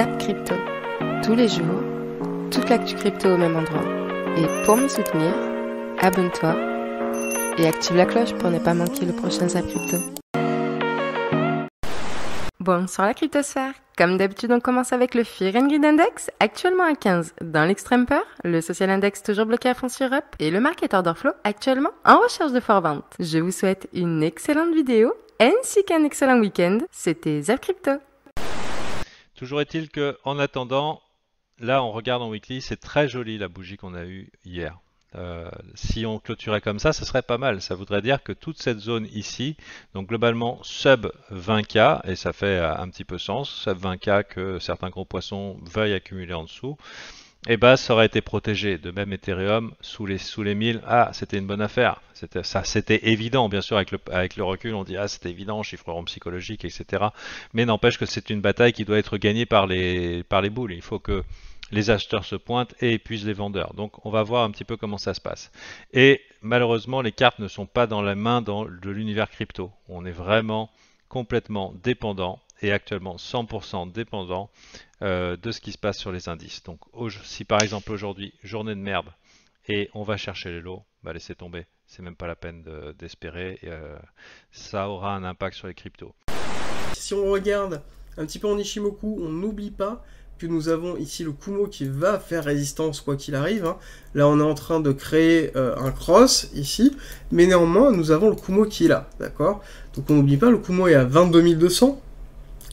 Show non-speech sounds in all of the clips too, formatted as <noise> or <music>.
Zap Crypto. Tous les jours, toute l'actu crypto au même endroit. Et pour me soutenir, abonne-toi et active la cloche pour ne pas manquer le prochain Zap Crypto. Bon, sur la cryptosphère. Comme d'habitude, on commence avec le Fear and Greed Index, actuellement à 15. Dans l'extrême peur, le Social Index toujours bloqué à france Europe et le Market Order Flow actuellement en recherche de fort vente. Je vous souhaite une excellente vidéo ainsi qu'un excellent week-end. C'était Zap Crypto. Toujours est-il que, en attendant, là on regarde en weekly, c'est très joli la bougie qu'on a eue hier. Euh, si on clôturait comme ça, ce serait pas mal. Ça voudrait dire que toute cette zone ici, donc globalement sub 20K, et ça fait euh, un petit peu sens, sub 20K que certains gros poissons veuillent accumuler en dessous, et eh ça aurait été protégé. De même, Ethereum, sous les, sous les 1000, ah, c'était une bonne affaire. C'était, ça, c'était évident, bien sûr, avec le, avec le recul, on dit, ah, c'était évident, rond psychologique, etc. Mais n'empêche que c'est une bataille qui doit être gagnée par les, par les boules. Il faut que les acheteurs se pointent et épuisent les vendeurs. Donc, on va voir un petit peu comment ça se passe. Et malheureusement, les cartes ne sont pas dans la main dans, de l'univers crypto. On est vraiment complètement dépendant et actuellement 100% dépendant euh, de ce qui se passe sur les indices. Donc si par exemple aujourd'hui, journée de merde, et on va chercher les lots, bah laissez tomber, c'est même pas la peine d'espérer, euh, ça aura un impact sur les cryptos. Si on regarde un petit peu en ichimoku on n'oublie pas que nous avons ici le Kumo qui va faire résistance quoi qu'il arrive. Hein. Là, on est en train de créer euh, un cross ici, mais néanmoins, nous avons le Kumo qui est là, d'accord Donc on n'oublie pas, le Kumo est à 22 200,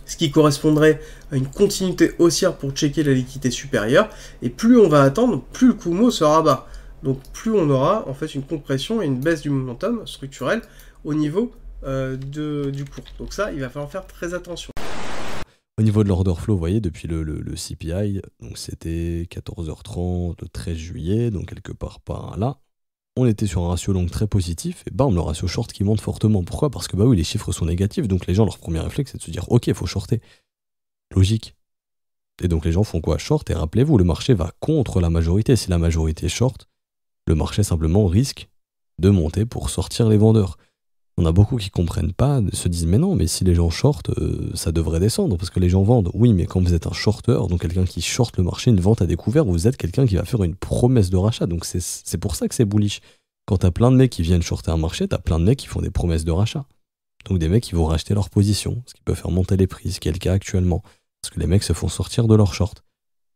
ce qui correspondrait à une continuité haussière pour checker la liquidité supérieure, et plus on va attendre, plus le Kumo sera bas. Donc plus on aura en fait une compression et une baisse du momentum structurel au niveau euh, de, du cours. Donc ça, il va falloir faire très attention. Au niveau de l'order flow, vous voyez, depuis le, CPI, donc c'était 14h30 le 13 juillet, donc quelque part par là, on était sur un ratio long très positif, et bam, le ratio short qui monte fortement. Pourquoi Parce que bah oui, les chiffres sont négatifs, donc les gens, leur premier réflexe, c'est de se dire, ok, il faut shorter. Logique. Et donc les gens font quoi Short, et rappelez-vous, le marché va contre la majorité. Si la majorité est short, le marché simplement risque de monter pour sortir les vendeurs on a beaucoup qui comprennent pas, se disent mais non, mais si les gens shortent, euh, ça devrait descendre parce que les gens vendent. Oui, mais quand vous êtes un shorteur, donc quelqu'un qui shorte le marché, une vente à découvert, vous êtes quelqu'un qui va faire une promesse de rachat. Donc c'est pour ça que c'est bullish. Quand t'as plein de mecs qui viennent shorter un marché, t'as plein de mecs qui font des promesses de rachat. Donc des mecs qui vont racheter leur position, ce qui peut faire monter les prix, ce qui est le cas actuellement. Parce que les mecs se font sortir de leur short.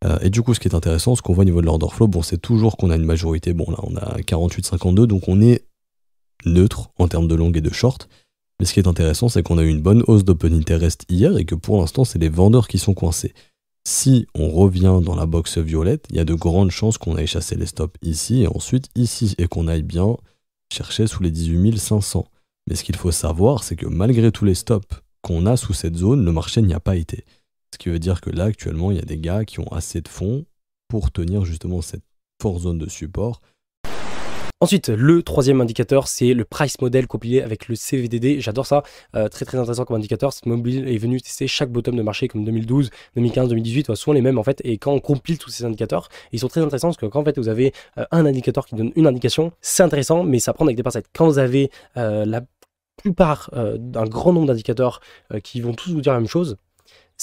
Euh, et du coup, ce qui est intéressant, ce qu'on voit au niveau de l'order flow, bon, c'est toujours qu'on a une majorité, bon là on a 48-52, donc on est neutre en termes de longue et de short. Mais ce qui est intéressant, c'est qu'on a eu une bonne hausse d'open interest hier et que pour l'instant, c'est les vendeurs qui sont coincés. Si on revient dans la box violette, il y a de grandes chances qu'on aille chasser les stops ici et ensuite ici et qu'on aille bien chercher sous les 18 500. Mais ce qu'il faut savoir, c'est que malgré tous les stops qu'on a sous cette zone, le marché n'y a pas été. Ce qui veut dire que là, actuellement, il y a des gars qui ont assez de fonds pour tenir justement cette forte zone de support Ensuite, le troisième indicateur, c'est le price model compilé avec le CVDD. J'adore ça. Euh, très très intéressant comme indicateur. Cette mobile est venue tester chaque bottom de marché comme 2012, 2015, 2018, soit souvent les mêmes en fait. Et quand on compile tous ces indicateurs, ils sont très intéressants parce que quand en fait vous avez euh, un indicateur qui donne une indication, c'est intéressant, mais ça prend avec des parcelles, Quand vous avez euh, la plupart d'un grand nombre d'indicateurs qui vont tous vous dire la même chose,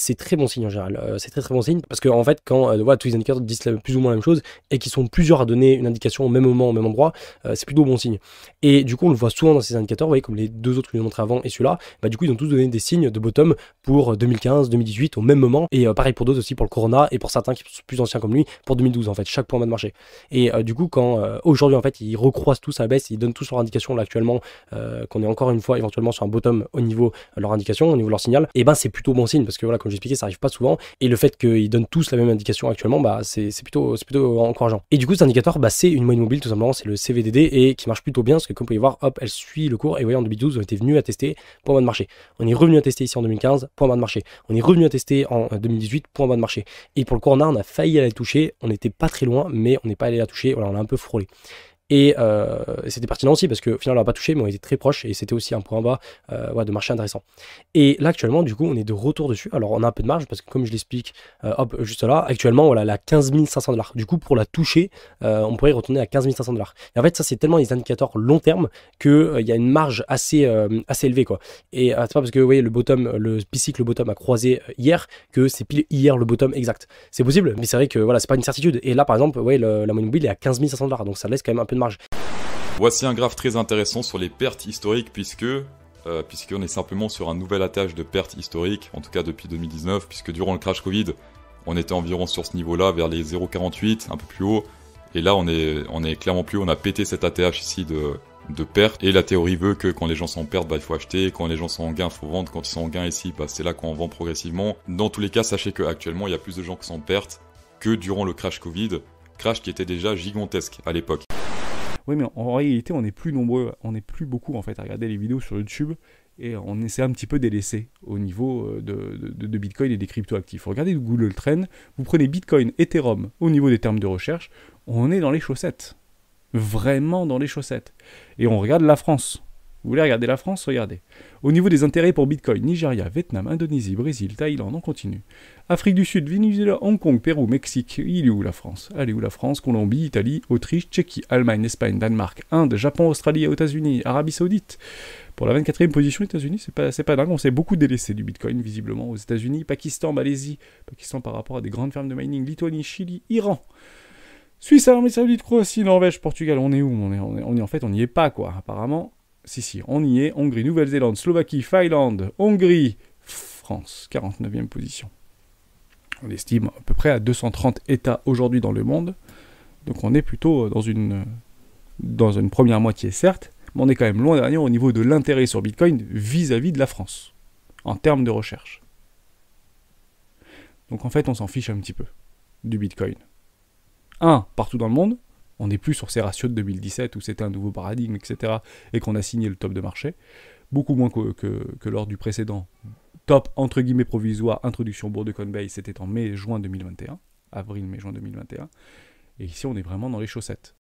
c'est très bon signe en général. Euh, c'est très très bon signe parce que fait, quand euh, tous les indicateurs disent plus ou moins la même chose et qu'ils sont plusieurs à donner une indication au même moment, au même endroit, euh, c'est plutôt bon signe. Et du coup, on le voit souvent dans ces indicateurs, vous voyez, comme les deux autres que je vous ai montré avant et celui-là, bah, du coup, ils ont tous donné des signes de bottom pour 2015, 2018 au même moment. Et pareil pour d'autres aussi, pour le Corona et pour certains qui sont plus anciens comme lui, pour 2012 en fait, chaque point de marché. Et du coup, quand aujourd'hui en fait, ils recroisent tous à la baisse, ils donnent tous leur indication là actuellement, qu'on est encore une fois éventuellement sur un bottom au niveau leur indication, au niveau leur signal, et eh ben c'est plutôt bon signe parce que voilà, comme j'expliquais, ça arrive pas souvent. Et le fait qu'ils donnent tous la même indication actuellement, bah, c'est plutôt, plutôt encourageant. Et du coup, cet indicateur, bah, c'est une moyenne mobile tout simplement, c'est le CVDD et qui marche plutôt bien parce que comme vous pouvez voir, hop, elle suit le cours. Et vous voyez, en 2012, on était venu à tester point bas de marché. On est revenu à tester ici en 2015, point bas de marché. On est revenu à tester en 2018, point bas de marché. Et pour le art on a failli aller toucher. On n'était pas très loin, mais on n'est pas allé la toucher. Voilà, on a un peu frôlé. Euh, et c'était pertinent aussi parce que finalement on l'a pas touché, mais on était très proche et c'était aussi un point bas euh, de marché intéressant. Et là, actuellement, du coup, on est de retour dessus. Alors, on a un peu de marge parce que, comme je l'explique, euh, hop, juste là, actuellement, voilà, la 15 500 dollars. Du coup, pour la toucher, on pourrait retourner à 15 500 dollars. Et en fait, ça, c'est tellement des indicateurs long terme qu'il il y a une marge assez, assez élevée, quoi. Et c'est pas parce que, vous voyez, le bottom, le PC le bottom a croisé hier que c'est pile hier le bottom exact. C'est possible, mais c'est vrai que, voilà, c'est pas une certitude. Et là, par exemple, ouais, la monnaie mobile est à 15 500 dollars. Donc, ça laisse quand même un peu Voici un graphe très intéressant sur les pertes historiques puisque euh, puisque puisqu'on est simplement sur un nouvel ATH de pertes historiques, en tout cas depuis 2019, puisque durant le crash Covid, on était environ sur ce niveau-là, vers les 0,48, un peu plus haut, et là on est, on est clairement plus haut, on a pété cet ATH ici de, de pertes, et la théorie veut que quand les gens sont en perte, bah, il faut acheter, quand les gens sont en gain, il faut vendre, quand ils sont en gain ici, bah, c'est là qu'on vend progressivement. Dans tous les cas, sachez actuellement il y a plus de gens qui sont en perte que durant le crash Covid, crash qui était déjà gigantesque à l'époque. Oui, mais en réalité, on est plus nombreux, on est plus beaucoup en fait à regarder les vidéos sur YouTube et on essaie un petit peu délaissé au niveau euh, de, Bitcoin et des cryptoactifs. Regardez Google Trend, vous prenez Bitcoin, Ethereum au niveau des termes de recherche, on est dans les chaussettes. Vraiment dans les chaussettes. Et on regarde la France. Vous voulez regarder la France Regardez. Au niveau des intérêts pour Bitcoin, Nigeria, Vietnam, Indonésie, Brésil, Thaïlande, on continue. Afrique du Sud, Venezuela, Hong Kong, Pérou, Mexique. Il est où la France Elle est où la France Colombie, Italie, Autriche, Tchéquie, Allemagne, Espagne, Danemark, Inde, Japon, Australie, États-Unis, Arabie Saoudite. Pour la 24e position, États-Unis, c'est pas, pas dingue. On s'est beaucoup délaissé du Bitcoin, visiblement, aux États-Unis, Pakistan, Malaisie, Pakistan par rapport à des grandes fermes de mining, Lituanie, Chili, Iran. Suisse, Armée Saoudite, Croatie, Norvège, Portugal, on est où on en fait, on n'y est pas, quoi, apparemment. Si, si, on y est. Hongrie, Nouvelle-Zélande, Slovaquie, Finlande, Hongrie, France, 49e position. On estime à peu près à 230 États aujourd'hui dans le monde. Donc on est plutôt euh, dans une, dans une première moitié, certes, mais on est quand même loin derrière au niveau de l'intérêt sur Bitcoin vis à -vis de la France, en termes de recherche. Donc en fait, on s'en fiche un petit peu du Bitcoin. Un, partout dans le monde, on n'est plus sur ces ratios de 2017 où c'était un nouveau paradigme, etc., et qu'on a signé le top de marché, beaucoup moins que, lors du précédent top, entre guillemets, provisoire, introduction bourg de Conbay. c'était en mai juin 2021, avril, mai, juin 2021, et ici on est vraiment dans les chaussettes.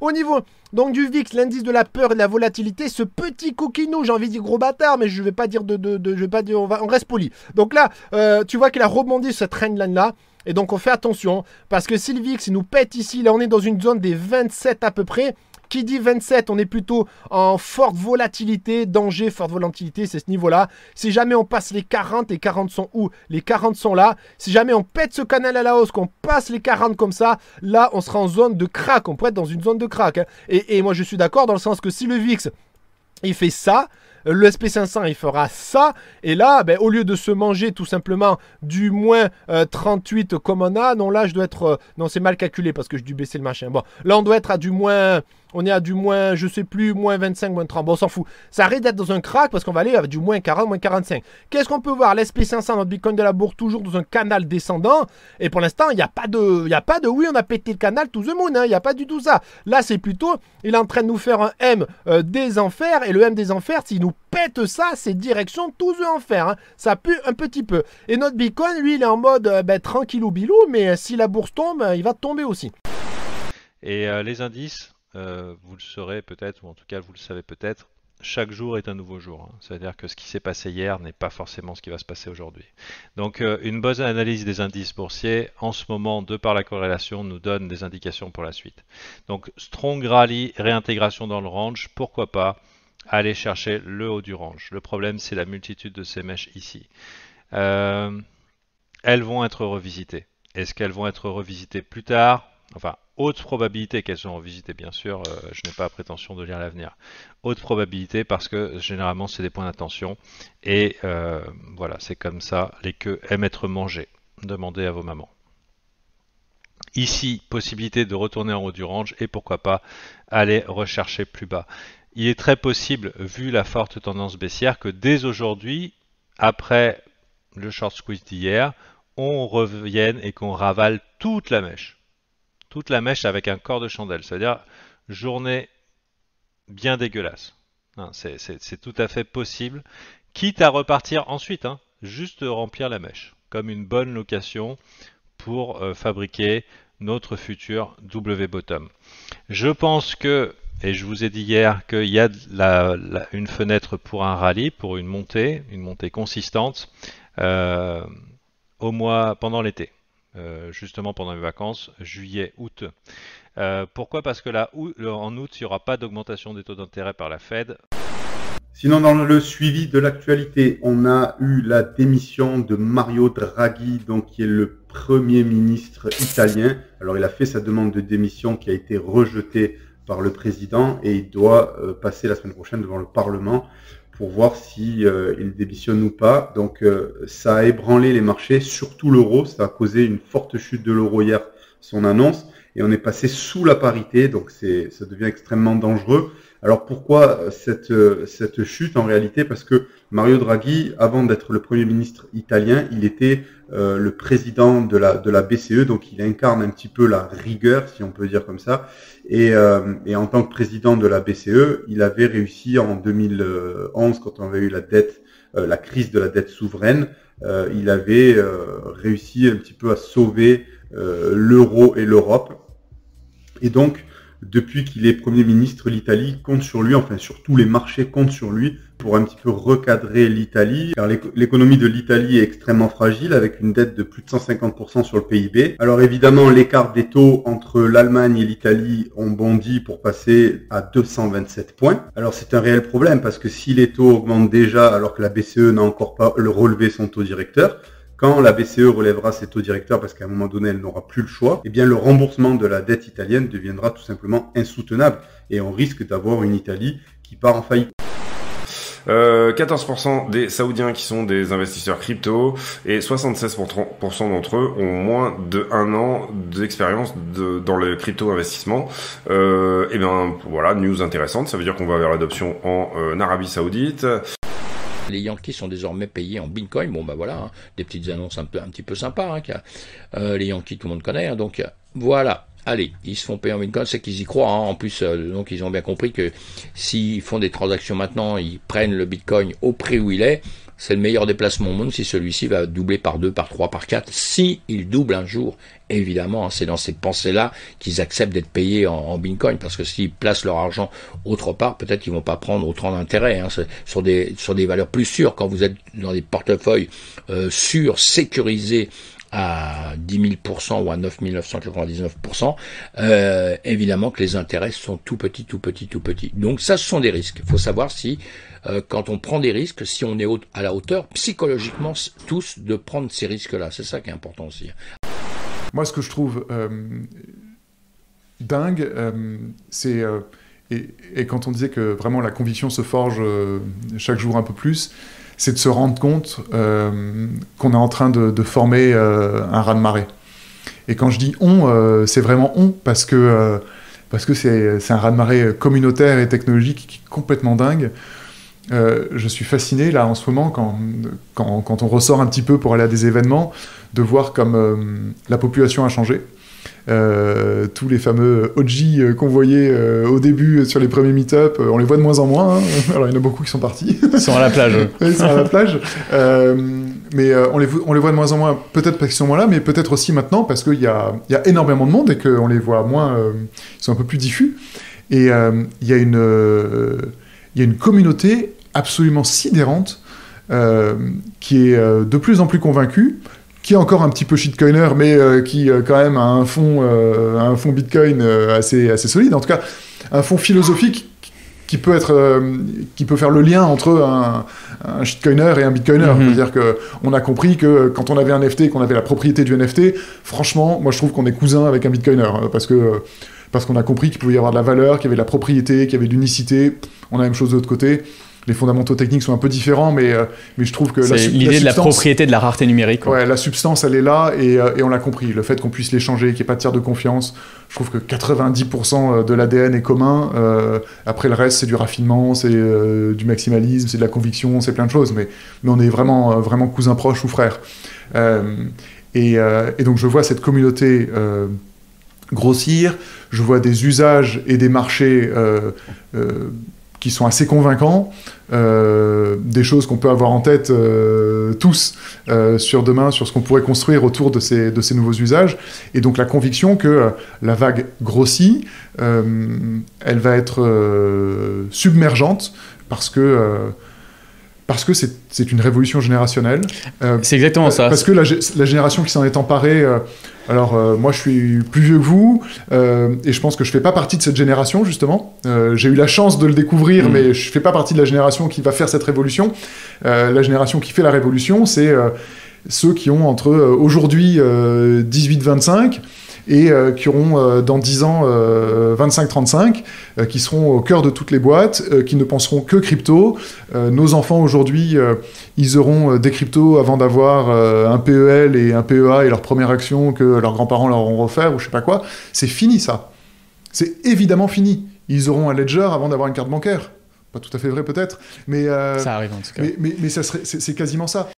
Au niveau donc du VIX, l'indice de la peur et de la volatilité, ce petit coquinou, j'ai envie de dire gros bâtard, mais je vais pas dire de, de, je vais pas dire, on, va, reste poli. Donc là, euh, tu vois qu'il a rebondi sur cette là là, et donc on fait attention parce que si le VIX nous pète ici. Là, on est dans une zone des 27 à peu près. Qui dit 27, on est plutôt en forte volatilité, danger, forte volatilité, c'est ce niveau-là. Si jamais on passe les 40, et 40 sont où Les 40 sont là. Si jamais on pète ce canal à la hausse, qu'on passe les 40 comme ça, là, on sera en zone de crack. On pourrait être dans une zone de crack. Hein. Et, et, moi, je suis d'accord dans le sens que si le VIX, il fait ça, le SP500 il fera ça, et là, ben, au lieu de se manger tout simplement du moins 38 comme on a, non là je dois être, euh, non c'est mal calculé parce que je dû baisser le machin, bon, là on doit être à du moins on est à du moins, je sais plus, moins 25, moins 30. Bon, s'en fout. Ça arrête d'être dans un crack parce qu'on va aller à du moins 40, moins 45. Qu'est-ce qu'on peut voir L'SP500, notre Bitcoin de la bourse, toujours dans un canal descendant. Et pour l'instant, il n'y a, pas de, y a pas de oui, on a pété le canal tout the moon. Hein. Il n'y a pas du tout ça. Là, c'est plutôt, il est en train de nous faire un M euh, des enfers. Et le M des enfers, s'il nous pète ça, c'est direction tous the enfer. Hein. Ça pue un petit peu. Et notre Bitcoin, lui, il est en mode tranquille euh, ben, bilou. Mais euh, si la bourse tombe, il va tomber aussi. Et les indices euh, vous le saurez peut-être, ou en tout cas vous le savez peut-être, chaque jour est un nouveau jour. Hein. C'est-à-dire que ce qui s'est passé hier n'est pas forcément ce qui va se passer aujourd'hui. Donc euh, une bonne analyse des indices boursiers, en ce moment, de par la corrélation, nous donne des indications pour la suite. Donc strong rally, réintégration dans le range, pourquoi pas aller chercher le haut du range. Le problème, c'est la multitude de ces mèches ici. Euh, elles vont être revisitées. Est-ce qu'elles vont être revisitées plus tard Enfin, Haute probabilité qu'elles soient et bien sûr, euh, je n'ai pas prétention de lire l'avenir. Haute probabilité parce que généralement c'est des points d'attention et euh, voilà, c'est comme ça, les queues aiment être mangées. Demandez à vos mamans. Ici, possibilité de retourner en haut du range et pourquoi pas aller rechercher plus bas. Il est très possible, vu la forte tendance baissière, que dès aujourd'hui, après le short squeeze d'hier, on revienne et qu'on ravale toute la mèche toute la mèche avec un corps de chandelle. C'est-à-dire journée bien dégueulasse. Hein, c'est tout à fait possible. Quitte à repartir ensuite, hein, juste remplir la mèche. Comme une bonne location pour euh, fabriquer notre futur W-Bottom. Je pense que, et je vous ai dit hier qu'il y a une fenêtre pour un rallye, pour une montée, une montée consistante, euh, au mois pendant l'été. Euh, justement pendant les vacances, juillet, août. Euh, pourquoi Parce que là, en août, il n'y aura pas d'augmentation des taux d'intérêt par la Fed. Sinon, dans le suivi de l'actualité, on a eu la démission de Mario Draghi, donc qui est le premier ministre italien. Alors, il a fait sa demande de démission qui a été rejetée par le président et il doit euh, passer la semaine prochaine devant le Parlement pour voir si euh, démissionne ou pas. Donc euh, ça a ébranlé les marchés, surtout l'euro. Ça a causé une forte chute de l'euro hier son annonce et on est passé sous la parité, donc c'est, ça devient extrêmement dangereux. Alors pourquoi euh, cette, euh, cette chute en réalité Parce que Mario Draghi, avant d'être le Premier ministre italien, il était euh, le président de la, de la BCE, donc il incarne un petit peu la rigueur, si on peut dire comme ça. Et, en tant que président de la BCE, il avait réussi en 2011, quand on avait eu la dette, la crise de la dette souveraine, il avait réussi un petit peu à sauver euh, l'euro et l'Europe. Et donc, depuis qu'il est Premier ministre, l'Italie compte sur lui, enfin surtout les marchés comptent sur lui pour un petit peu recadrer l'Italie, car l'économie de l'Italie est extrêmement fragile avec une dette de plus de 150% sur le PIB. Alors évidemment, l'écart des taux entre l'Allemagne et l'Italie ont bondi pour passer à 227 points. Alors c'est un réel problème parce que si les taux augmentent déjà alors que la BCE n'a encore pas relevé son taux directeur, quand la BCE relèvera ses taux directeurs parce qu'à un moment donné elle n'aura plus le choix, eh bien le remboursement de la dette italienne deviendra tout simplement insoutenable et on risque d'avoir une Italie qui part en faillite. Euh, 14% des Saoudiens qui sont des investisseurs crypto et 76% d'entre eux ont moins de un an d'expérience dans le crypto investissement. Euh, et eh bien voilà, news intéressante. Ça veut dire qu'on va vers l'adoption en euh, Arabie Saoudite les Yankees sont désormais payés en Bitcoin. Bon, ben voilà, hein. des petites annonces un, peu, un petit peu sympas. Hein, euh, les Yankees, tout le monde connaît. Hein. donc voilà. Allez, ils se font payer en Bitcoin, c'est qu'ils y croient. En plus, euh, donc ils ont bien compris que s'ils font des transactions maintenant, ils prennent le Bitcoin au prix où il est. C'est le meilleur déplacement au monde si celui-ci va doubler par 2, par 3, par 4. Si il double un jour, évidemment, hein, c'est dans ces pensées-là qu'ils acceptent d'être payés en, en, Bitcoin, parce que s'ils placent leur argent autre part, peut-être qu'ils vont pas prendre autant d'intérêt hein. sur des sur des valeurs plus sûres. Quand vous êtes dans des portefeuilles euh, sûrs, sécurisés à 10 000% ou à 9 999%, euh, évidemment que les intérêts sont tout petits, tout petits, tout petits. Donc ça, ce sont des risques. Il faut savoir si, euh, quand on prend des risques, si on est à la hauteur, psychologiquement, tous, de prendre ces risques-là. C'est ça qui est important aussi. Moi, ce que je trouve euh, dingue, c'est... Et, et, quand on disait que vraiment la conviction se forge chaque jour un peu plus, c'est de se rendre compte euh, qu'on est en train de, former euh, un raz-de-marée. Et quand je dis on, euh, c'est vraiment on, parce que parce que c'est un raz-de-marée communautaire et technologique qui est complètement dingue. je suis fasciné là en ce moment quand, quand, quand, on ressort un petit peu pour aller à des événements de voir comme la population a changé euh, tous les fameux OG euh, qu'on voyait euh, au début sur les premiers meet-up, on les voit de moins en moins. Hein. <laughs> Alors il y en a beaucoup qui sont partis. Ils sont à la plage. <laughs> ils sont à la plage. mais on, les, on les voit de moins en moins, peut-être parce qu'ils sont moins là, mais peut-être aussi maintenant parce qu'il y, a, énormément de monde et qu'on les voit moins. ils sont un peu plus diffus. Et il il y a une communauté absolument sidérante qui est de plus en plus convaincue qui est encore un petit peu shitcoiner, mais euh, qui euh, quand même a un fond, euh, un fond Bitcoin assez, assez solide. En tout cas, un fond philosophique qui peut être qui peut faire le lien entre un, shitcoiner et un bitcoiner. Mhm. C'est-à-dire que on a compris que quand on avait un NFT, qu'on avait la propriété du NFT, franchement, moi je trouve qu'on est cousin avec un bitcoiner hein, parce que parce qu'on a compris qu'il pouvait y avoir de la valeur, qu'il y avait de la propriété, qu'il y avait de l'unicité. On a la même chose de l'autre côté les fondamentaux techniques sont un peu différents, mais, euh, mais je trouve que c'est l'idée de la propriété de la rareté numérique. Ouais, la substance, elle est là et, euh, et on l'a compris. Le fait qu'on puisse l'échanger, qu'il n'y ait pas de tiers de confiance, je trouve que 90% euh, de l'ADN est commun. après, le reste, c'est du raffinement, c'est du maximalisme, c'est de la conviction, c'est plein de choses, mais, on est vraiment, vraiment cousins proches ou frères. Et, et, donc, je vois cette communauté grossir, je vois des usages et des marchés qui sont assez convaincants, euh, des choses qu'on peut avoir en tête euh, tous euh, sur demain, sur ce qu'on pourrait construire autour de ces, de ces, nouveaux usages, et donc la conviction que la vague grossit, elle va être submergente parce que parce que c'est une révolution générationnelle. Euh, c'est exactement ça. Parce que la, génération qui s'en est emparée, euh, alors euh, moi je suis plus vieux que vous, et je pense que je ne fais pas partie de cette génération justement. J'ai eu la chance de le découvrir, mm. mais je ne fais pas partie de la génération qui va faire cette révolution. la génération qui fait la révolution, c'est ceux qui ont entre aujourd'hui 18-25 et euh, qui auront euh, dans 10 ans 25-35, euh, qui seront au cœur de toutes les boîtes, qui ne penseront que crypto. nos enfants aujourd'hui, ils auront des cryptos avant d'avoir un PEL et un PEA et leur première action que leurs grands-parents leur ont offert ou je sais pas quoi. C'est fini ça. C'est évidemment fini. Ils auront un ledger avant d'avoir une carte bancaire pas tout à fait vrai peut-être, mais ça arrive en tout cas. Mais, c'est, quasiment ça.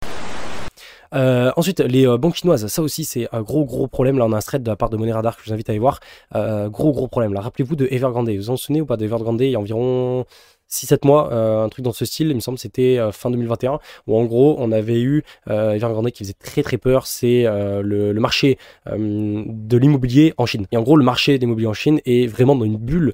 Euh, ensuite, les euh, banques chinoises, ça aussi c'est un gros gros problème. Là, on a un thread de la part de Radar que je vous invite à aller voir. Euh, gros gros problème. Là, rappelez-vous de Evergrande. Vous vous en souvenez ou pas d'Evergrande Il y a environ 6-7 mois, euh, un truc dans ce style, il me semble c'était euh, fin 2021, où en gros on avait eu Evergrande euh, qui faisait très très peur, c'est le, marché de l'immobilier en Chine. Et en gros le marché de l'immobilier en Chine est vraiment dans une bulle,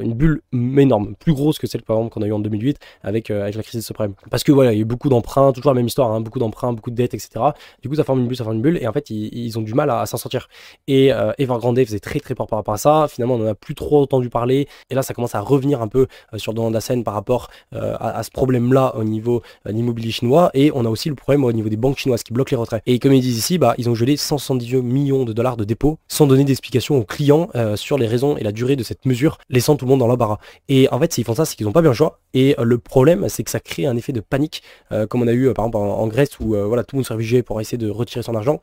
une bulle énorme, plus grosse que celle par exemple qu'on a eu en 2008 avec, la crise des subprimes. Parce que voilà, il y a eu beaucoup d'emprunts, toujours la même histoire, hein, beaucoup d'emprunts, beaucoup de dettes, etc. Du coup ça forme une bulle, ça forme une bulle, et en fait ils, ont du mal à, s'en sortir. Et Evergrande faisait très très peur par rapport à ça, finalement on n'en a plus trop entendu parler, et là ça commence à revenir un peu sur dans dans la scène par rapport euh, à, ce problème-là au niveau euh, de l'immobilier chinois. Et on a aussi le problème au niveau des banques chinoises qui bloquent les retraits. Et comme ils disent ici, bah, ils ont gelé 170 millions de dollars de dépôts sans donner d'explication aux clients euh, sur les raisons et la durée de cette mesure, laissant tout le monde dans l'embarras. Et en fait, s'ils font ça, c'est qu'ils n'ont pas bien le choix. Et le problème, c'est que ça crée un effet de panique, comme on a eu par exemple en, Grèce où voilà, tout le monde se réfugiait pour essayer de retirer son argent.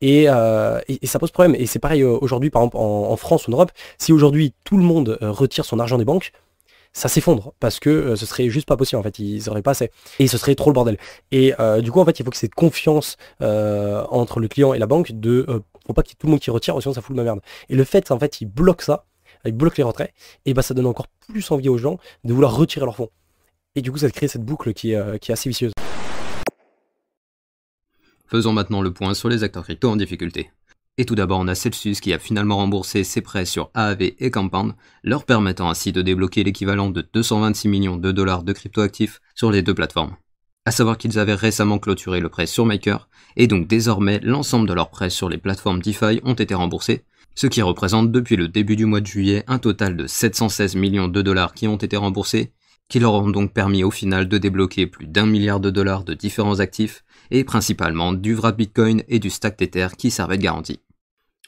Et, ça pose problème. Et c'est pareil aujourd'hui, par exemple en France ou en Europe, si aujourd'hui tout le monde retire son argent des banques, ça s'effondre parce que euh, ce serait juste pas possible en fait, ils auraient pas assez et ce serait trop le bordel. Et euh, du coup en fait, il faut que cette confiance euh, entre le client et la banque de faut pas qu'il y tout le monde qui retire sinon ça fout de ma merde. Et le fait c'est en fait, ils bloquent ça, ils bloquent les retraits et bah ça donne encore plus envie aux gens de vouloir retirer leurs fonds. Et du coup, ça crée cette boucle qui est, qui est assez vicieuse. Faisons maintenant le point sur les acteurs crypto en difficulté. Et tout d'abord, on a Celsius qui a finalement remboursé ses prêts sur AAV et Compound, leur permettant ainsi de débloquer l'équivalent de 226 millions de dollars de crypto-actifs sur les deux plateformes. À savoir qu'ils avaient récemment clôturé le prêt sur Maker, et donc désormais l'ensemble de leurs prêts sur les plateformes DeFi ont été remboursés, ce qui représente depuis le début du mois de juillet un total de 716 millions de dollars qui ont été remboursés, qui leur ont donc permis au final de débloquer plus d'un milliard de dollars de différents actifs et principalement du Vrat Bitcoin et du stack Tether qui servaient de garantie.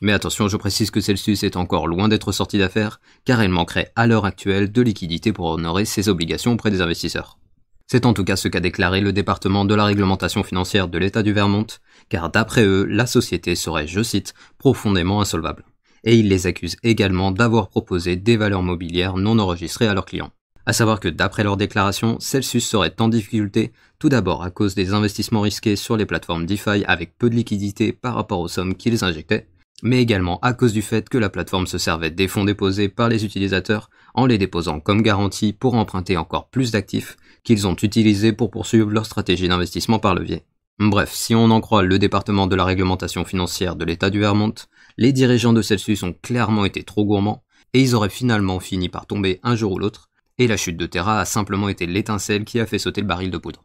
Mais attention, je précise que Celsius est encore loin d'être sorti d'affaires, car elle manquerait à l'heure actuelle de liquidités pour honorer ses obligations auprès des investisseurs. C'est en tout cas ce qu'a déclaré le département de la réglementation financière de l'État du Vermont, car d'après eux, la société serait, je cite, profondément insolvable. Et ils les accusent également d'avoir proposé des valeurs mobilières non enregistrées à leurs clients. À savoir que d'après leur déclaration, Celsius serait en difficulté tout d'abord à cause des investissements risqués sur les plateformes DeFi avec peu de liquidité par rapport aux sommes qu'ils injectaient, mais également à cause du fait que la plateforme se servait des fonds déposés par les utilisateurs en les déposant comme garantie pour emprunter encore plus d'actifs qu'ils ont utilisés pour poursuivre leur stratégie d'investissement par levier. Bref, si on en croit le département de la réglementation financière de l'État du Vermont, les dirigeants de Celsius ont clairement été trop gourmands et ils auraient finalement fini par tomber un jour ou l'autre et la chute de Terra a simplement été l'étincelle qui a fait sauter le baril de poudre.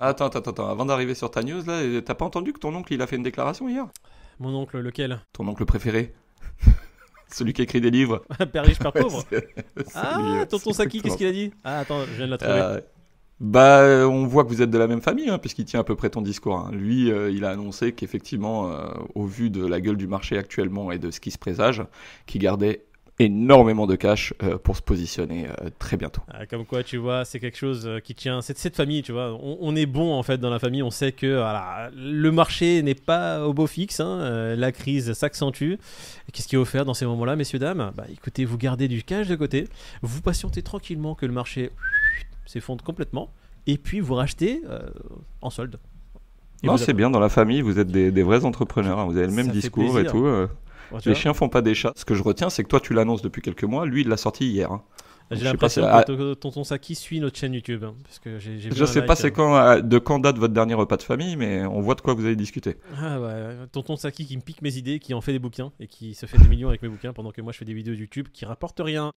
Attends, attends, attends, avant d'arriver sur ta news, là, euh, t'as pas entendu que ton oncle, il a fait une déclaration hier Mon oncle, lequel Ton oncle préféré <laughs> Celui qui écrit des livres. Ah, père riche, père <laughs> pauvre Ah, euh, tonton Saki, qu'est-ce qu'il a dit Ah, attends, je viens de la trouver. Euh, bah, on voit que vous êtes de la même famille, hein, puisqu'il tient à peu près ton discours. Hein. Lui, il a annoncé qu'effectivement, au vu de la gueule du marché actuellement et de ce qui se présage, qu'il gardait énormément de cash euh, pour se positionner euh, très bientôt. Ah, comme quoi, tu vois, c'est quelque chose euh, qui tient. C'est de cette famille, tu vois. On, est bon en fait dans la famille. On sait que voilà, le marché n'est pas au beau fixe. Hein, la crise s'accentue. Qu'est-ce qu'il faut faire dans ces moments-là, messieurs dames Bah, écoutez, vous gardez du cash de côté. Vous patientez tranquillement que le marché s'effondre complètement. Et puis vous rachetez en solde. Et non, c'est bien dans la famille. Vous êtes des, vrais entrepreneurs. Hein. vous avez le même discours et tout les chiens font pas des chats. Ce que je retiens, c'est que toi, tu l'annonces depuis quelques mois. Lui, il l'a sorti hier. Hein. J'ai l'impression que ah, Tonton Saki suit notre chaîne YouTube. Hein, parce je sais pas c'est euh. quand, euh, de quand date votre dernier repas de famille, mais on voit de quoi vous avez discuté. Ah, Tonton Saki qui me pique mes idées, qui en fait des bouquins et qui se fait des millions avec mes bouquins pendant que moi je fais des vidéos YouTube qui rapportent rien.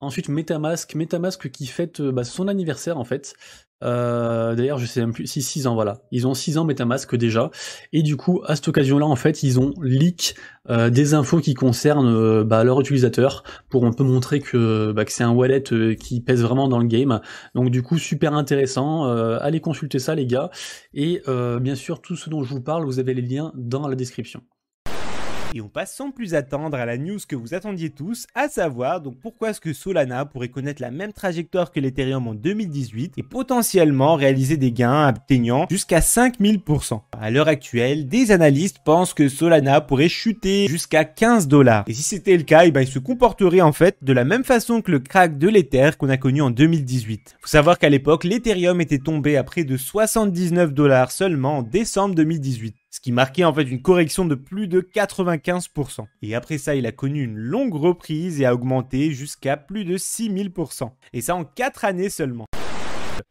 Ensuite, Metamask, Metamask qui fête euh, bah, son anniversaire en fait. Euh, d'ailleurs, je sais même plus, si 6 ans, voilà. Ils ont 6 ans MetaMask déjà. Et du coup, à cette occasion-là, en fait, ils ont leak euh, des infos qui concernent euh, bah, leurs utilisateurs pour on peut montrer que, bah, que c'est un wallet qui pèse vraiment dans le game. Donc du coup, super intéressant. allez consulter ça, les gars. Et bien sûr, tout ce dont je vous parle, vous avez les liens dans la description. Et on passe sans plus attendre à la news que vous attendiez tous, à savoir donc pourquoi est-ce que Solana pourrait connaître la même trajectoire que l'Ethereum en 2018 et potentiellement réaliser des gains atteignant jusqu'à 5000%. À l'heure actuelle, des analystes pensent que Solana pourrait chuter jusqu'à 15 dollars. Et si c'était le cas, eh ben, il se comporterait en fait de la même façon que le crack de l'Ether qu'on a connu en 2018. Faut savoir qu'à l'époque, l'Ethereum était tombé à près de 79 dollars seulement en décembre 2018 ce qui marquait en fait une correction de plus de 95%. Et après ça, il a connu une longue reprise et a augmenté jusqu'à plus de 6000%. Et ça en 4 années seulement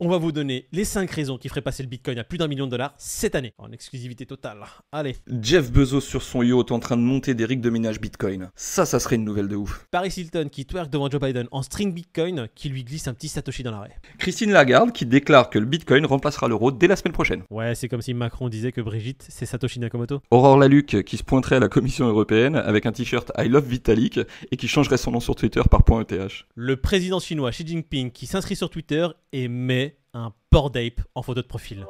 on va vous donner les 5 raisons qui feraient passer le Bitcoin à plus d'un million de dollars cette année, en exclusivité totale. Allez. Jeff Bezos sur son yacht en train de monter des rigs de ménage Bitcoin. Ça, ça serait une nouvelle de ouf. Paris Hilton qui twerk devant Joe Biden en string Bitcoin, qui lui glisse un petit Satoshi dans l'arrêt. Christine Lagarde qui déclare que le Bitcoin remplacera l'euro dès la semaine prochaine. Ouais, c'est comme si Macron disait que Brigitte, c'est Satoshi Nakamoto. Aurore Laluc qui se pointerait à la Commission européenne avec un t-shirt I love Vitalik et qui changerait son nom sur Twitter par .eth. Le président chinois Xi Jinping qui s'inscrit sur Twitter et met un port d'ape en photo de profil.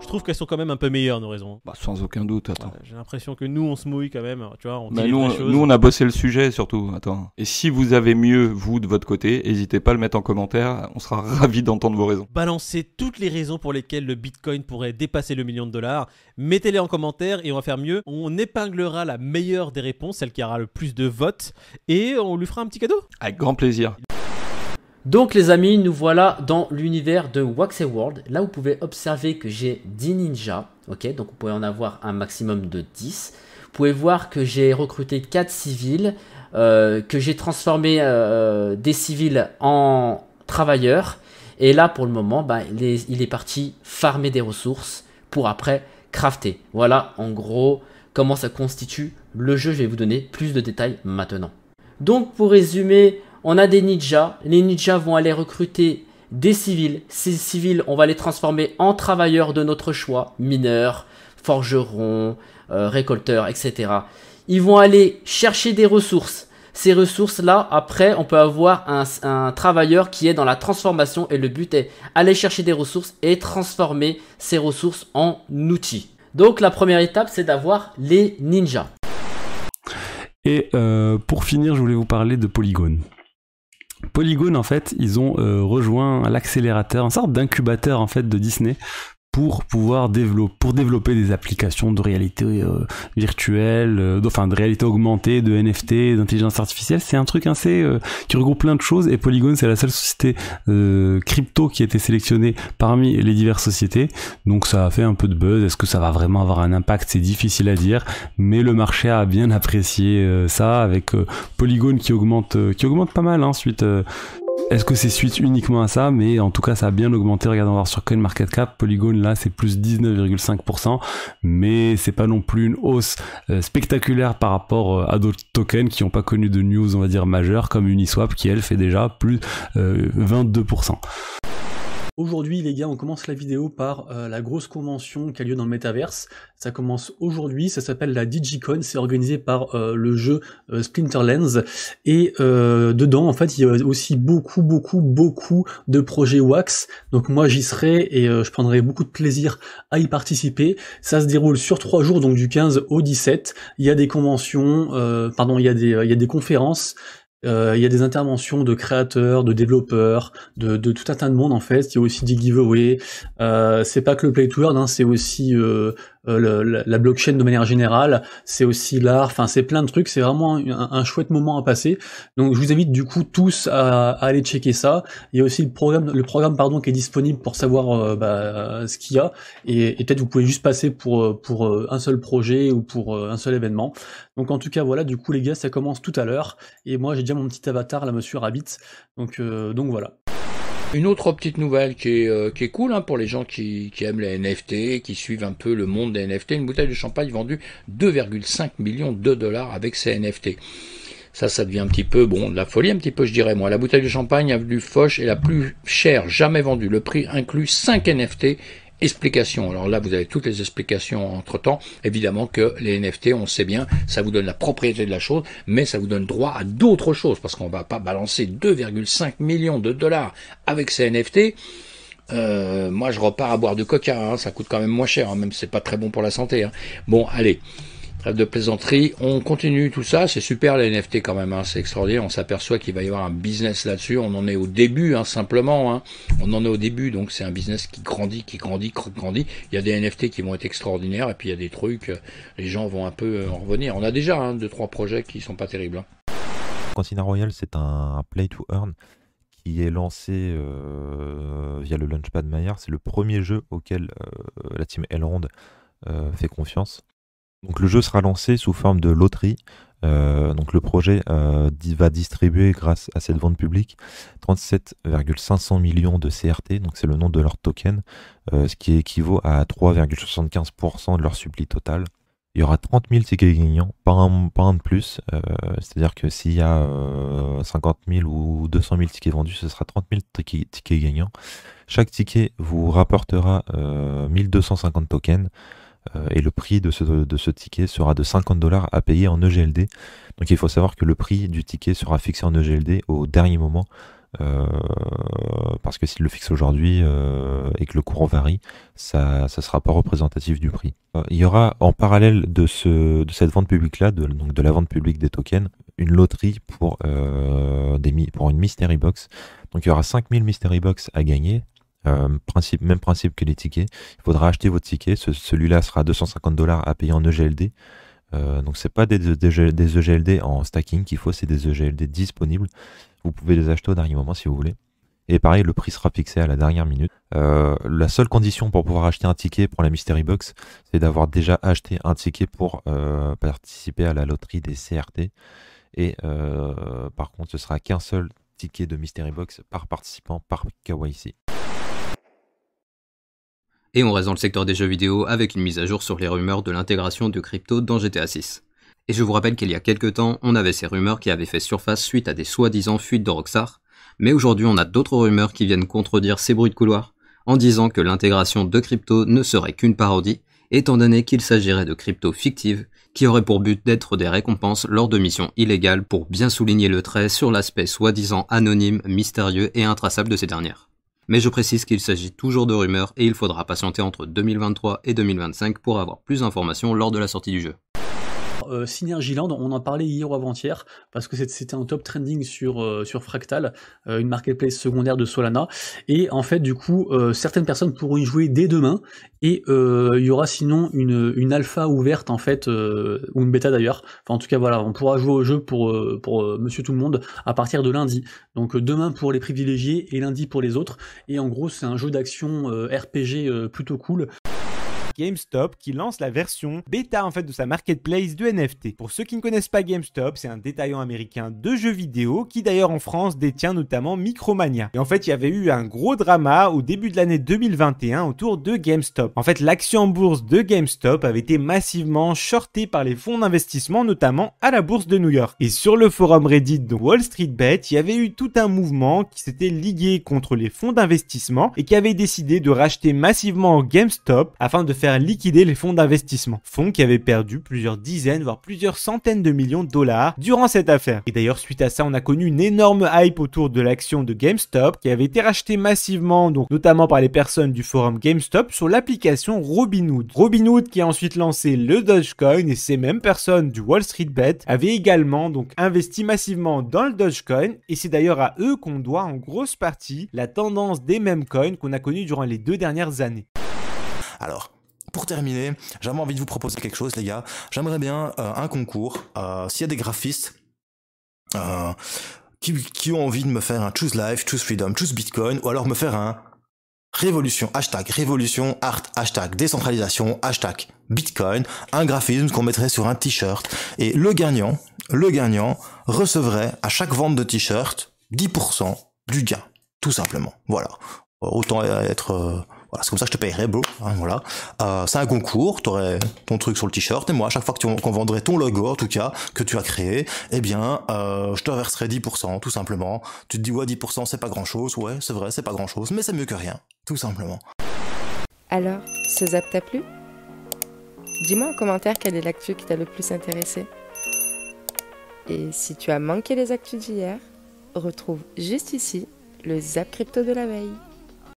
Je trouve qu'elles sont quand même un peu meilleures, nos raisons. Bah, sans aucun doute, attends. J'ai l'impression que nous, on se mouille quand même, tu vois, on bah, nous, on, nous, on a bossé le sujet, surtout, attends. Et si vous avez mieux, vous, de votre côté, n'hésitez pas à le mettre en commentaire, on sera <laughs> ravis d'entendre vos raisons. Balancez toutes les raisons pour lesquelles le Bitcoin pourrait dépasser le million de dollars, mettez-les en commentaire et on va faire mieux. On épinglera la meilleure des réponses, celle qui aura le plus de votes, et on lui fera un petit cadeau. Avec grand plaisir. Donc les amis, nous voilà dans l'univers de Waxy World. Là, vous pouvez observer que j'ai 10 ninjas. Ok, donc vous pouvez en avoir un maximum de 10. Vous pouvez voir que j'ai recruté 4 civils, euh, que j'ai transformé euh, euh, des civils en travailleurs. Et là, pour le moment, bah, il est parti farmer des ressources pour après crafter. Voilà, en gros, comment ça constitue le jeu. Je vais vous donner plus de détails maintenant. Donc pour résumer on a des ninjas. Les ninjas vont aller recruter des civils. Ces civils, on va les transformer en travailleurs de notre choix, mineurs, forgerons, euh, récolteurs, etc. Ils vont aller chercher des ressources. Ces ressources-là, après, on peut avoir un, travailleur qui est dans la transformation et le but est aller chercher des ressources et transformer ces ressources en outils. Donc la première étape, c'est d'avoir les ninjas. Et euh, pour finir, je voulais vous parler de Polygone. Polygone en fait ils ont euh, rejoint l'accélérateur, en sorte d'incubateur en fait de Disney pour pouvoir développer, pour développer des applications de réalité euh, virtuelle, euh, enfin de réalité augmentée, de NFT, d'intelligence artificielle. C'est un truc assez euh, qui regroupe plein de choses et Polygon c'est la seule société crypto qui a été sélectionnée parmi les diverses sociétés. Donc ça a fait un peu de buzz. Est-ce que ça va vraiment avoir un impact C'est difficile à dire, mais le marché a bien apprécié ça avec Polygon qui augmente, qui augmente pas mal ensuite hein, est-ce que c'est suite uniquement à ça Mais en tout cas, ça a bien augmenté. Regardons voir sur CoinMarketCap. Polygon, là, c'est plus 19,5%. Mais c'est pas non plus une hausse euh, spectaculaire par rapport euh, à d'autres tokens qui n'ont pas connu de news, on va dire, majeure, comme Uniswap, qui, elle, fait déjà plus 22%. Euh, Aujourd'hui les gars, on commence la vidéo par euh, la grosse convention qui a lieu dans le Metaverse. Ça commence aujourd'hui, ça s'appelle la DigiCon, c'est organisé par euh, le jeu euh, Splinterlands. Et dedans, en fait, il y a aussi beaucoup, beaucoup, beaucoup de projets Wax. Donc moi j'y serai et je prendrai beaucoup de plaisir à y participer. Ça se déroule sur trois jours, donc du 15 au 17. Il y a des conventions, pardon, il y, a des, il y a des conférences, euh, il y a des interventions de créateurs, de développeurs, de, tout un tas de monde en fait. Il y a aussi des giveaways. Euh, c'est pas que le play to hein, c'est aussi euh, euh, la, blockchain de manière générale, c'est aussi l'art, enfin c'est plein de trucs, c'est vraiment un, chouette moment à passer. Donc je vous invite du coup tous à, aller checker ça. Il y a aussi le programme, le programme pardon qui est disponible pour savoir euh, bah, ce qu'il y a et, peut-être vous pouvez juste passer pour euh, pour un seul projet ou pour un seul événement. Donc en tout cas voilà, du coup les gars ça commence tout à l'heure et moi j'ai déjà mon petit avatar là Monsieur Rabbit. Donc donc voilà. Une autre petite nouvelle qui est, euh, qui est cool hein, pour les gens qui, aiment les NFT, qui suivent un peu le monde des NFT, une bouteille de champagne vendue 2,5 millions de dollars avec ces NFT. Ça, ça devient un petit peu, bon, de la folie un petit peu, je dirais moi. La bouteille de champagne avenue Foch est la plus chère jamais vendue. Le prix inclut 5 NFT Explication. Alors là, vous avez toutes les explications entre temps. Évidemment que les NFT, on sait bien, ça vous donne la propriété de la chose, mais ça vous donne droit à d'autres choses parce qu'on va pas balancer 2,5 millions de dollars avec ces NFT. Euh, moi, je repars à boire du coca. Hein. ça coûte quand même moins cher, hein, même si c'est pas très bon pour la santé. Hein. Bon, allez. Trêve de plaisanterie. On continue tout ça. C'est super les NFT quand même. Hein. C'est extraordinaire. On s'aperçoit qu'il va y avoir un business là-dessus. On en est au début, hein, simplement. Hein. On en est au début. Donc c'est un business qui grandit, qui grandit, qui grandit. Il y a des NFT qui vont être extraordinaires. Et puis il y a des trucs. Euh, les gens vont un peu euh, en revenir. On a déjà deux, trois projets qui sont pas terribles. Cantina Royal, c'est un play to earn qui est lancé euh, via le Launchpad Maillard. C'est le premier jeu auquel la team Elrond fait confiance. Donc le jeu sera lancé sous forme de loterie. Euh, donc le projet euh, va distribuer grâce à cette vente publique 37,500 millions de CRT, donc c'est le nom de leur token, euh, ce qui équivaut à 3,75% de leur suppli total. Il y aura 30 000 tickets gagnants, pas un, de plus. C'est-à-dire que s'il y a 50 000 ou 200 000 tickets vendus, ce sera 30 000 tickets, tickets gagnants. Chaque ticket vous rapportera 1250 tokens. Euh, et le prix de ce, ticket sera de 50 dollars à payer en EGLD. Donc il faut savoir que le prix du ticket sera fixé en EGLD au dernier moment. Euh, parce que s'il le fixe aujourd'hui euh, et que le courant varie, ça ne sera pas représentatif du prix. il y aura en parallèle de, de cette vente publique-là, de, donc de la vente publique des tokens, une loterie pour, des, pour une Mystery Box. Donc il y aura 5000 Mystery Box à gagner euh, principe, même principe que les tickets. Il faudra acheter votre ticket. Celui-là sera 250 dollars à payer en EGLD. Euh, donc c'est pas des, des, EGLD e en stacking qu'il faut, c'est des EGLD disponibles. Vous pouvez les acheter au dernier moment si vous voulez. Et pareil, le prix sera fixé à la dernière minute. Euh, la seule condition pour pouvoir acheter un ticket pour la Mystery Box, c'est d'avoir déjà acheté un ticket pour euh, participer à la loterie des CRT. Et par contre, ce sera qu'un seul de par participant Et on reste dans le secteur des jeux vidéo avec une mise à jour sur les rumeurs de l'intégration de crypto dans GTA 6. Et je vous rappelle qu'il y a quelques temps, on avait ces rumeurs qui avaient fait surface suite à des soi-disant fuites de Rockstar, mais aujourd'hui on a d'autres rumeurs qui viennent contredire ces bruits de couloir en disant que l'intégration de crypto ne serait qu'une parodie, étant donné qu'il s'agirait de crypto fictives qui auraient pour but d'être des récompenses lors de missions illégales pour bien souligner le trait sur l'aspect soi-disant anonyme, mystérieux et intraçable de ces dernières. Mais je précise qu'il s'agit toujours de rumeurs et il faudra patienter entre 2023 et 2025 pour avoir plus d'informations lors de la sortie du jeu. Euh, Synergiland, on en parlait hier ou avant-hier, parce que c'était un top trending sur, euh, sur Fractal, euh, une marketplace secondaire de Solana. Et en fait, du coup, certaines personnes pourront y jouer dès demain, et il y aura sinon une, alpha ouverte, en fait, ou une bêta d'ailleurs. Enfin, en tout cas, voilà, on pourra jouer au jeu pour, pour monsieur tout le monde à partir de lundi. Donc, demain pour les privilégiés et lundi pour les autres. Et en gros, c'est un jeu d'action RPG plutôt cool. GameStop qui lance la version bêta en fait de sa marketplace de NFT. Pour ceux qui ne connaissent pas GameStop, c'est un détaillant américain de jeux vidéo qui d'ailleurs en France détient notamment Micromania. Et en fait, il y avait eu un gros drama au début de l'année 2021 autour de GameStop. En fait, l'action en bourse de GameStop avait été massivement shortée par les fonds d'investissement, notamment à la bourse de New York. Et sur le forum Reddit de Wall Street Bet, il y avait eu tout un mouvement qui s'était ligué contre les fonds d'investissement et qui avait décidé de racheter massivement GameStop afin de faire liquider les fonds d'investissement, fonds qui avaient perdu plusieurs dizaines, voire plusieurs centaines de millions de dollars durant cette affaire. Et d'ailleurs, suite à ça, on a connu une énorme hype autour de l'action de GameStop, qui avait été rachetée massivement, donc notamment par les personnes du forum GameStop, sur l'application Robinhood. Robinhood qui a ensuite lancé le Dogecoin, et ces mêmes personnes du Wall Street Bet avaient également donc investi massivement dans le Dogecoin, et c'est d'ailleurs à eux qu'on doit en grosse partie la tendance des mêmes coins qu'on a connu durant les deux dernières années. Alors, pour terminer, j'avais envie de vous proposer quelque chose, les gars. J'aimerais bien euh, un concours. Euh, S'il y a des graphistes euh, qui, qui, ont envie de me faire un Choose Life, Choose Freedom, Choose Bitcoin, ou alors me faire un Révolution, hashtag Révolution, Art, hashtag Décentralisation, hashtag Bitcoin, un graphisme qu'on mettrait sur un t-shirt. Et le gagnant, le gagnant recevrait à chaque vente de t-shirt 10% du gain, tout simplement. Voilà. Autant être euh, voilà, c'est comme ça que je te paierai, bro. Hein, voilà. Euh, c'est un concours, tu aurais ton truc sur le t-shirt, et moi, à chaque fois que qu'on vendrait ton logo, en tout cas, que tu as créé, eh bien, euh, je te verserai 10%, tout simplement. Tu te dis, ouais, 10%, c'est pas grand-chose, ouais, c'est vrai, c'est pas grand-chose, mais c'est mieux que rien, tout simplement. Alors, ce zap t'a plu Dis-moi en commentaire quelle est l'actu qui t'a le plus intéressé. Et si tu as manqué les actus d'hier, retrouve juste ici le Zap Crypto de la veille.